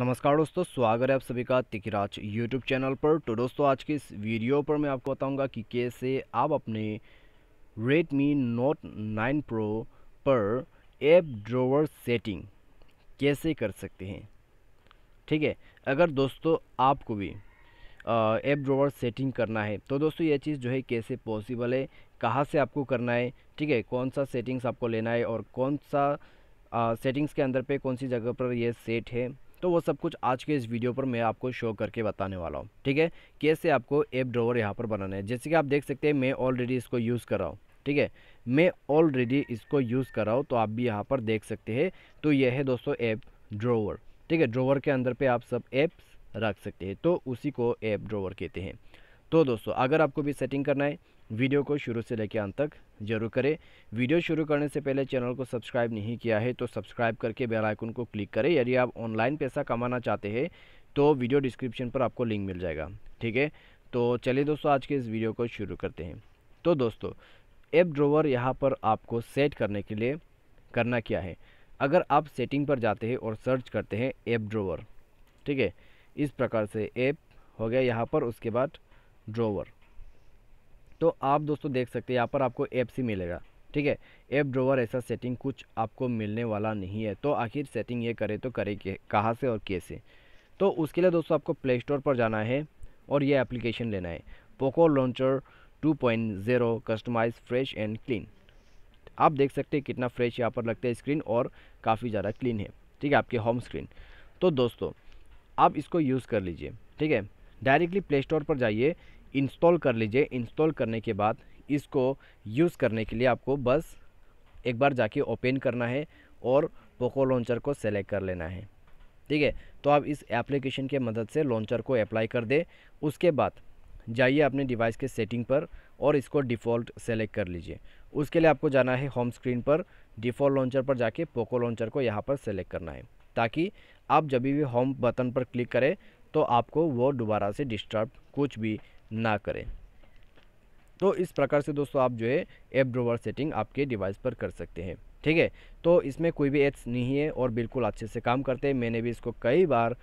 नमस्कार दोस्तों स्वागत है आप सभी का तिकराज यूट्यूब चैनल पर तो दोस्तों आज के इस वीडियो पर मैं आपको बताऊंगा कि कैसे आप अपने Redmi Note 9 Pro पर ऐप ड्रोवर सेटिंग कैसे कर सकते हैं ठीक है अगर दोस्तों आपको भी ऐप ड्रोवर सेटिंग करना है तो दोस्तों ये चीज़ जो है कैसे पॉसिबल है कहाँ से आपको करना है ठीक है कौन सा सेटिंग्स आपको लेना है और कौन सा सेटिंग्स के अंदर पे कौन सी जगह पर यह सेट है तो वो सब कुछ आज के इस वीडियो पर मैं आपको शो करके बताने वाला हूँ ठीक है कैसे आपको ऐप ड्रोवर यहाँ पर बनाना है जैसे कि आप देख सकते हैं मैं ऑलरेडी इसको यूज़ कर रहा हूँ ठीक है मैं ऑलरेडी इसको यूज़ कर रहा हूँ तो आप भी यहाँ पर देख सकते हैं तो यह है दोस्तों ऐप ड्रोवर ठीक है ड्रोवर के अंदर पर आप सब ऐप्स रख सकते हैं तो उसी को ऐप ड्रोवर कहते हैं तो दोस्तों अगर आपको भी सेटिंग करना है वीडियो को शुरू से लेकर अंत तक जरूर करें वीडियो शुरू करने से पहले चैनल को सब्सक्राइब नहीं किया है तो सब्सक्राइब करके बेल आइकन को क्लिक करें यदि आप ऑनलाइन पैसा कमाना चाहते हैं तो वीडियो डिस्क्रिप्शन पर आपको लिंक मिल जाएगा ठीक है तो चलिए दोस्तों आज के इस वीडियो को शुरू करते हैं तो दोस्तों ऐप ड्रोवर यहाँ पर आपको सेट करने के लिए करना क्या है अगर आप सेटिंग पर जाते हैं और सर्च करते हैं ऐप ड्रोवर ठीक है इस प्रकार से ऐप हो गया यहाँ पर उसके बाद ड्रोवर तो आप दोस्तों देख सकते हैं यहाँ पर आपको ऐप सी मिलेगा ठीक है ऐप ड्रोवर ऐसा सेटिंग कुछ आपको मिलने वाला नहीं है तो आखिर सेटिंग ये करे तो करे कहाँ से और कैसे तो उसके लिए दोस्तों आपको प्ले स्टोर पर जाना है और ये एप्लीकेशन लेना है Poco launcher 2.0 customize fresh and clean आप देख सकते हैं कितना फ्रेश यहाँ पर लगता है स्क्रीन और काफ़ी ज़्यादा क्लीन है ठीक है आपकी होम स्क्रीन तो दोस्तों आप इसको यूज़ कर लीजिए ठीक है डायरेक्टली प्ले स्टोर पर जाइए इंस्टॉल कर लीजिए इंस्टॉल करने के बाद इसको यूज़ करने के लिए आपको बस एक बार जाके ओपन करना है और पोको लॉन्चर को सेलेक्ट कर लेना है ठीक है तो आप इस एप्लीकेशन के मदद से लॉन्चर को अप्लाई कर दे उसके बाद जाइए अपने डिवाइस के सेटिंग पर और इसको डिफ़ॉल्ट सेलेक्ट कर लीजिए उसके लिए आपको जाना है होम स्क्रीन पर डिफ़ॉल्ट लॉन्चर पर जाके पोको लॉन्चर को यहाँ पर सेलेक्ट करना है ताकि आप जब भी होम बटन पर क्लिक करें तो आपको वो दोबारा से डिस्टर्ब कुछ भी ना करें तो इस प्रकार से दोस्तों आप जो है ऐप ड्रोवर सेटिंग आपके डिवाइस पर कर सकते हैं ठीक है तो इसमें कोई भी एड्स नहीं है और बिल्कुल अच्छे से काम करते हैं मैंने भी इसको कई बार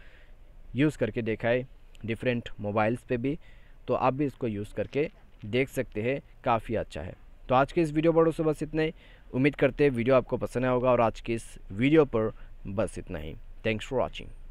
यूज़ करके देखा है डिफरेंट मोबाइल्स पे भी तो आप भी इसको यूज़ करके देख सकते हैं काफ़ी अच्छा है तो आज के इस वीडियो पर दोस्तों बस इतना ही उम्मीद करते हैं वीडियो आपको पसंद आया होगा और आज के इस वीडियो पर बस इतना ही थैंक्स फॉर वॉचिंग